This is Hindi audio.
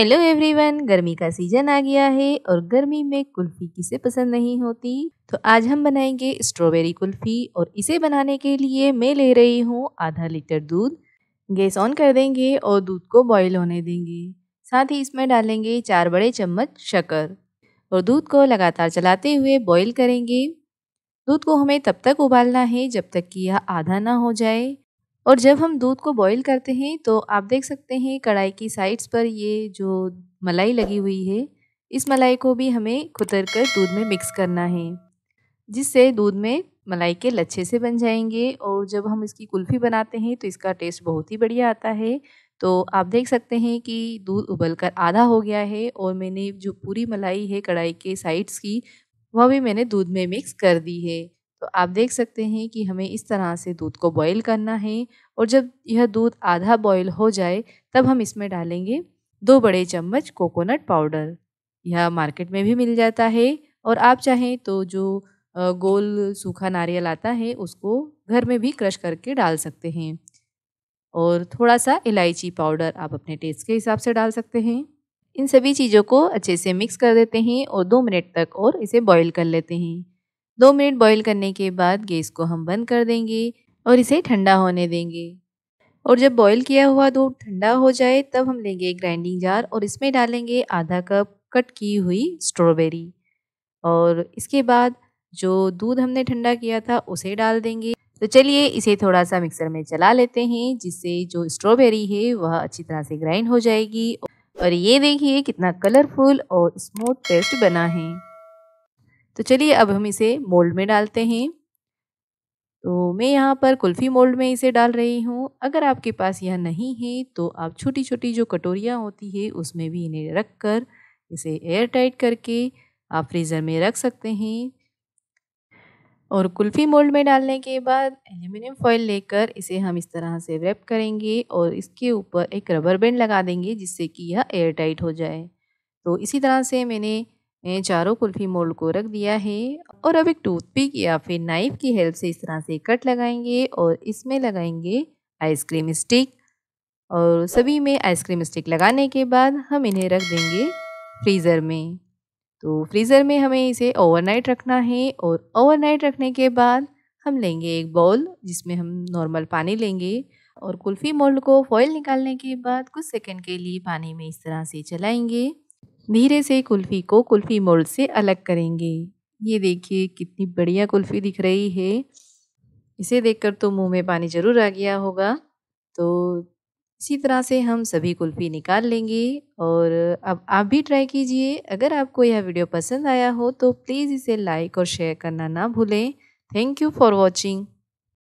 हेलो एवरीवन गर्मी का सीजन आ गया है और गर्मी में कुल्फ़ी किसे पसंद नहीं होती तो आज हम बनाएंगे स्ट्रॉबेरी कुल्फ़ी और इसे बनाने के लिए मैं ले रही हूँ आधा लीटर दूध गैस ऑन कर देंगे और दूध को बॉईल होने देंगे साथ ही इसमें डालेंगे चार बड़े चम्मच शक्कर और दूध को लगातार चलाते हुए बॉयल करेंगे दूध को हमें तब तक उबालना है जब तक कि यह आधा ना हो जाए और जब हम दूध को बॉईल करते हैं तो आप देख सकते हैं कढ़ाई की साइड्स पर ये जो मलाई लगी हुई है इस मलाई को भी हमें खुतर कर दूध में मिक्स करना है जिससे दूध में मलाई के लच्छे से बन जाएंगे और जब हम इसकी कुल्फ़ी बनाते हैं तो इसका टेस्ट बहुत ही बढ़िया आता है तो आप देख सकते हैं कि दूध उबल कर आधा हो गया है और मैंने जो पूरी मलाई है कढ़ाई के साइड्स की वह भी मैंने दूध में मिक्स कर दी है तो आप देख सकते हैं कि हमें इस तरह से दूध को बॉईल करना है और जब यह दूध आधा बॉईल हो जाए तब हम इसमें डालेंगे दो बड़े चम्मच कोकोनट पाउडर यह मार्केट में भी मिल जाता है और आप चाहें तो जो गोल सूखा नारियल आता है उसको घर में भी क्रश करके डाल सकते हैं और थोड़ा सा इलायची पाउडर आप अपने टेस्ट के हिसाब से डाल सकते हैं इन सभी चीज़ों को अच्छे से मिक्स कर देते हैं और दो मिनट तक और इसे बॉईल कर लेते हैं दो मिनट बॉईल करने के बाद गैस को हम बंद कर देंगे और इसे ठंडा होने देंगे और जब बॉईल किया हुआ दूध ठंडा हो जाए तब हम लेंगे ग्राइंडिंग जार और इसमें डालेंगे आधा कप कट की हुई स्ट्रॉबेरी और इसके बाद जो दूध हमने ठंडा किया था उसे डाल देंगे तो चलिए इसे थोड़ा सा मिक्सर में चला लेते हैं जिससे जो स्ट्रॉबेरी है वह अच्छी तरह से ग्राइंड हो जाएगी और ये देखिए कितना कलरफुल और स्मूथ टेस्ट बना है तो चलिए अब हम इसे मोल्ड में डालते हैं तो मैं यहाँ पर कुल्फ़ी मोल्ड में इसे डाल रही हूँ अगर आपके पास यह नहीं है तो आप छोटी छोटी जो कटोरियाँ होती है उसमें भी इन्हें रख कर इसे एयर टाइट करके आप फ्रीज़र में रख सकते हैं और कुल्फ़ी मोल्ड में डालने के बाद एल्यूमिनियम फॉइल लेकर इसे हम इस तरह से रैप करेंगे और इसके ऊपर एक रबर बैंड लगा देंगे जिससे कि यह एयर टाइट हो जाए तो इसी तरह से मैंने चारों कुल्फी मोल्ड को रख दिया है और अब एक टूथपिक या फिर नाइफ की हेल्प से इस तरह से कट लगाएंगे और इसमें लगाएंगे आइसक्रीम स्टिक और सभी में आइसक्रीम स्टिक लगाने के बाद हम इन्हें रख देंगे फ्रीज़र में तो फ्रीज़र में हमें इसे ओवरनाइट रखना है और ओवरनाइट रखने के बाद हम लेंगे एक बाउल जिसमें हम नॉर्मल पानी लेंगे और कुल्फ़ी मोल्ड को फॉइल निकालने के बाद कुछ सेकंड के लिए पानी में इस तरह से चलाएंगे धीरे से कुल्फ़ी को कुल्फ़ी मोल्ड से अलग करेंगे ये देखिए कितनी बढ़िया कुल्फ़ी दिख रही है इसे देखकर तो मुंह में पानी ज़रूर आ गया होगा तो इसी तरह से हम सभी कुल्फ़ी निकाल लेंगे और अब आप भी ट्राई कीजिए अगर आपको यह वीडियो पसंद आया हो तो प्लीज़ इसे लाइक और शेयर करना ना भूलें थैंक यू फॉर वॉचिंग